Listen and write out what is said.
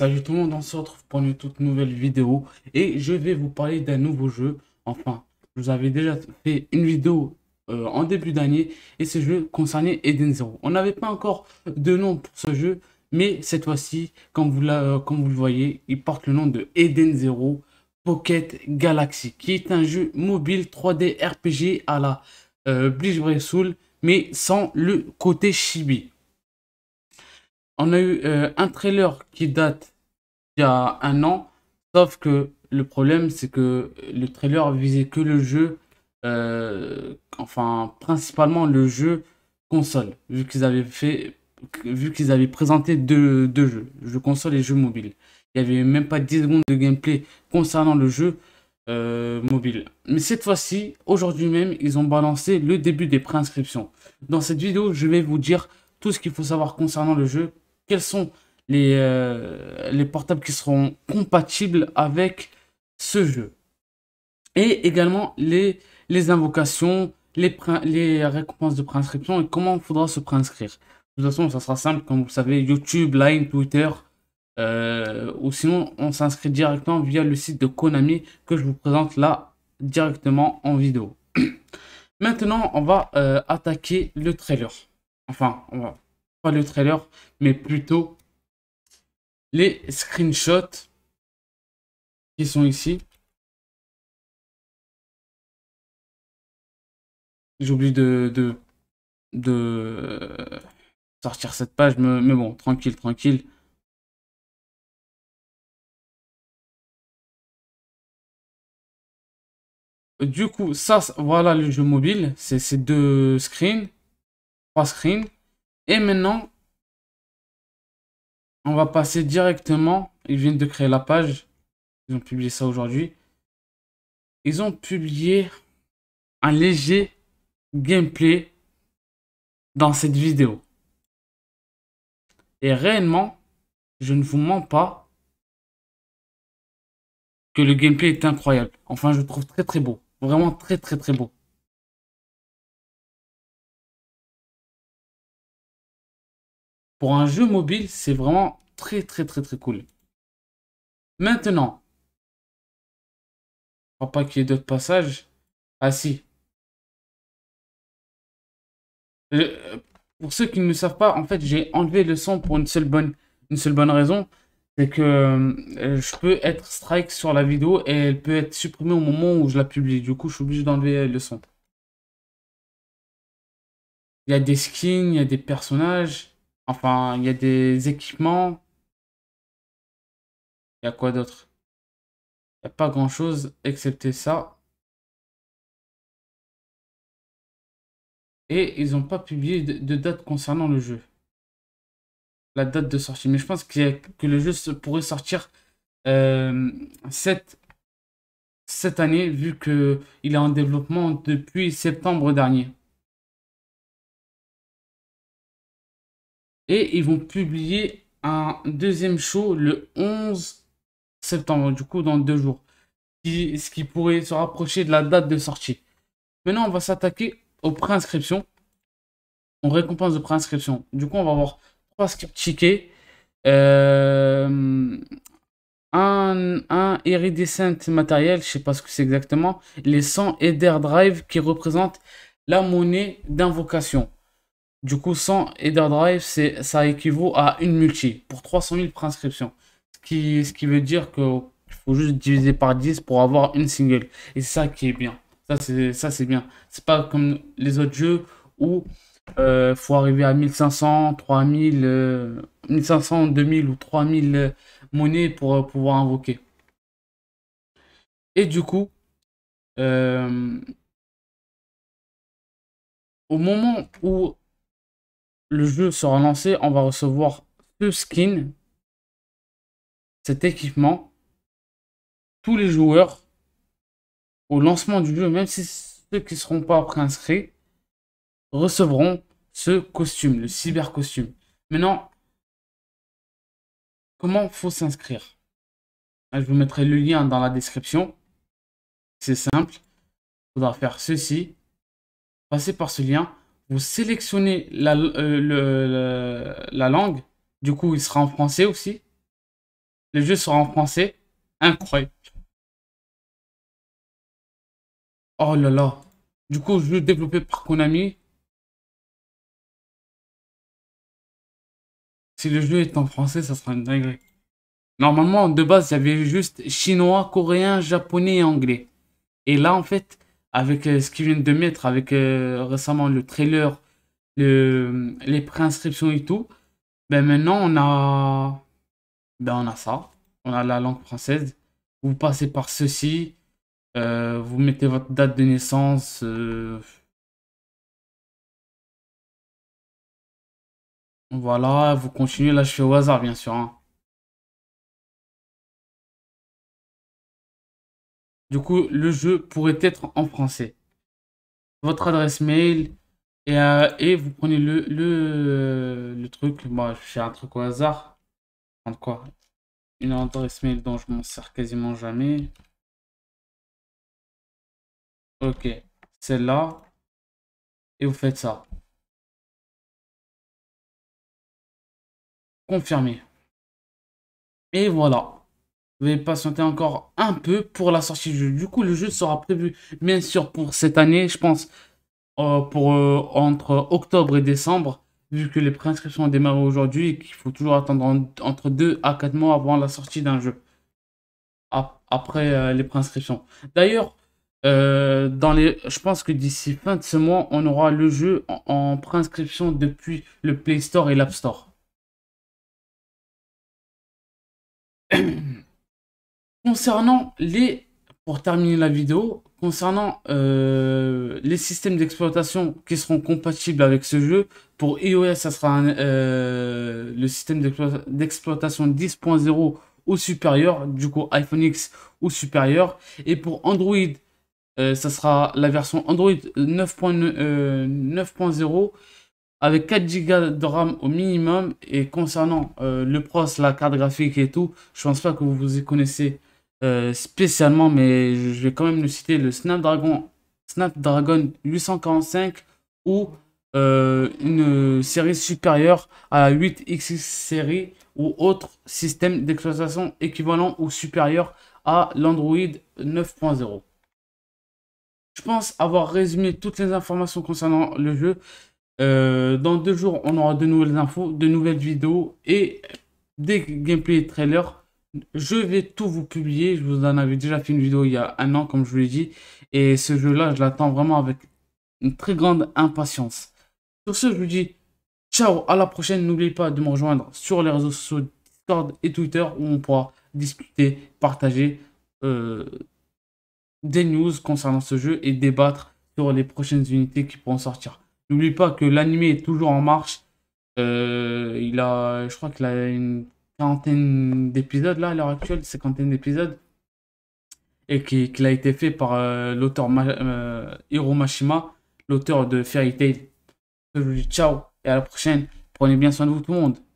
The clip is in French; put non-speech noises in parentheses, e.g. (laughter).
Salut tout le monde, on se retrouve pour une toute nouvelle vidéo et je vais vous parler d'un nouveau jeu. Enfin, je vous avais déjà fait une vidéo euh, en début d'année et ce jeu concernait Eden Zero. On n'avait pas encore de nom pour ce jeu, mais cette fois-ci, comme, vous le voyez, il porte le nom de Eden Zero Pocket Galaxy, qui est un jeu mobile 3D RPG à la euh, Soul, mais sans le côté chibi on a eu euh, un trailer qui date il y a un an, sauf que le problème c'est que le trailer visait que le jeu, euh, enfin principalement le jeu console, vu qu'ils avaient fait, vu qu'ils avaient présenté deux, jeux, jeu console et jeu mobile. Il n'y avait même pas 10 secondes de gameplay concernant le jeu euh, mobile. Mais cette fois-ci, aujourd'hui même, ils ont balancé le début des préinscriptions. Dans cette vidéo, je vais vous dire tout ce qu'il faut savoir concernant le jeu, quels sont les, euh, les portables qui seront compatibles avec ce jeu. Et également les, les invocations, les, les récompenses de préinscription et comment faudra se préinscrire. De toute façon, ça sera simple, comme vous savez, YouTube, Line, Twitter, euh, ou sinon on s'inscrit directement via le site de Konami que je vous présente là directement en vidéo. (clears throat) Maintenant, on va euh, attaquer le trailer. Enfin, on va pas le trailer, mais plutôt les screenshots qui sont ici. J'oublie de, de, de, sortir cette page, mais bon, tranquille, tranquille. Du coup, ça, voilà le jeu mobile. C'est ces deux screens, trois screens. Et maintenant, on va passer directement. Ils viennent de créer la page. Ils ont publié ça aujourd'hui. Ils ont publié un léger gameplay dans cette vidéo. Et réellement, je ne vous mens pas que le gameplay est incroyable. Enfin, je le trouve très très beau. Vraiment très très très beau. Pour un jeu mobile, c'est vraiment très très très très cool. Maintenant, je crois pas qu'il y ait d'autres passages. Ah si. Euh, pour ceux qui ne le savent pas, en fait, j'ai enlevé le son pour une seule bonne, une seule bonne raison. C'est que euh, je peux être strike sur la vidéo et elle peut être supprimée au moment où je la publie. Du coup, je suis obligé d'enlever euh, le son. Il y a des skins, il y a des personnages. Enfin, il y a des équipements. Il y a quoi d'autre Il n'y a pas grand-chose excepté ça. Et ils n'ont pas publié de date concernant le jeu. La date de sortie. Mais je pense que le jeu pourrait sortir euh, cette, cette année, vu qu'il est en développement depuis septembre dernier. Et ils vont publier un deuxième show le 11 septembre, du coup dans deux jours. Ce qui pourrait se rapprocher de la date de sortie. Maintenant, on va s'attaquer aux préinscriptions. On récompense de préinscription. Du coup, on va avoir trois scripts tickets. Euh, un, iridescent matériel, je sais pas ce que c'est exactement, les 100 Ether Drive qui représentent la monnaie d'invocation. Du coup, 100 header drive, c'est, ça équivaut à une multi pour 300 000 préinscriptions. Ce qui, ce qui veut dire qu'il faut juste diviser par 10 pour avoir une single. Et c'est ça qui est bien. Ça, c'est, ça, c'est bien. C'est pas comme les autres jeux où il euh, faut arriver à 1500, 3000, 1500, 2000 ou 3000 euh, monnaies pour euh, pouvoir invoquer. Et du coup, au moment où le jeu sera lancé, on va recevoir ce skin, cet équipement, tous les joueurs au lancement du jeu, même si ceux qui ne seront pas inscrits recevront ce costume, le cyber costume. Maintenant, comment faut s'inscrire Je vous mettrai le lien dans la description. C'est simple. Il faudra faire ceci. Passer par ce lien vous sélectionnez la, euh, la langue. Du coup, il sera en français aussi. Le jeu sera en français. Incroyable. Oh là là. Du coup, jeu développé par Konami. Si le jeu est en français, ça sera une dinguerie. Normalement, de base, il y avait juste chinois, coréen, japonais et anglais. Et là, en fait, avec euh, ce qu'ils viennent de mettre, avec euh, récemment le trailer, le, les préinscriptions et tout, ben maintenant on a, ben on a ça, on a la langue française. Vous passez par ceci, euh, vous mettez votre date de naissance. Voilà, vous continuez. Là, je au hasard, bien sûr. Hein. Du coup, le jeu pourrait être en français. Votre adresse mail et, vous prenez le, le, le truc. Moi, je fais un truc au hasard. Quoi Une adresse mail dont je m'en sers quasiment jamais. Ok, celle-là. Et vous faites ça. Confirmer. Et voilà. Vous patienter encore un peu pour la sortie du jeu. Du coup, le jeu sera prévu, bien sûr, pour cette année, je pense, euh, pour euh, entre octobre et décembre, vu que les préinscriptions ont démarré aujourd'hui et qu'il faut toujours attendre entre 2 à 4 mois avant la sortie d'un jeu. Après euh, les préinscriptions. D'ailleurs, dans les, je pense que d'ici fin de ce mois, on aura le jeu en, en préinscription depuis le Play Store et l'App Store. Concernant les, pour terminer la vidéo, concernant euh, les systèmes d'exploitation qui seront compatibles avec ce jeu, pour iOS, e ça sera euh, le système d'exploitation 10.0 ou supérieur, du coup iPhone X ou supérieur. Et pour Android, euh, ça sera la version Android 9.0 avec 4 Go de RAM au minimum. Et concernant le pros, la carte graphique et tout, je pense pas que vous vous y connaissez euh, spécialement, mais je vais quand même le citer, le Snapdragon, Snapdragon 845 ou euh, une série supérieure à 8X série ou autre système d'exploitation équivalent ou supérieur à l'Android 9.0. Je pense avoir résumé toutes les informations concernant le jeu. Euh, dans deux jours, on aura de nouvelles infos, de nouvelles vidéos et des gameplay trailers je vais tout vous publier. Je vous en avais déjà fait une vidéo il y a un an, comme je vous l'ai dit. Et ce jeu-là, je l'attends vraiment avec une très grande impatience. Sur ce, je vous dis ciao, à la prochaine. N'oubliez pas de me rejoindre sur les réseaux sociaux Discord et Twitter où on pourra discuter, partager euh, des news concernant ce jeu et débattre sur les prochaines unités qui pourront sortir. N'oubliez pas que l'anime est toujours en marche. Euh, il a, je crois qu'il a une quarantaine d'épisodes, là, à l'heure actuelle, cinquantaine d'épisodes, et qui a été fait par euh, l'auteur euh, Hiro Mashima, l'auteur de Fairy Tail. ciao et à la prochaine. Prenez bien soin de vous, tout le monde.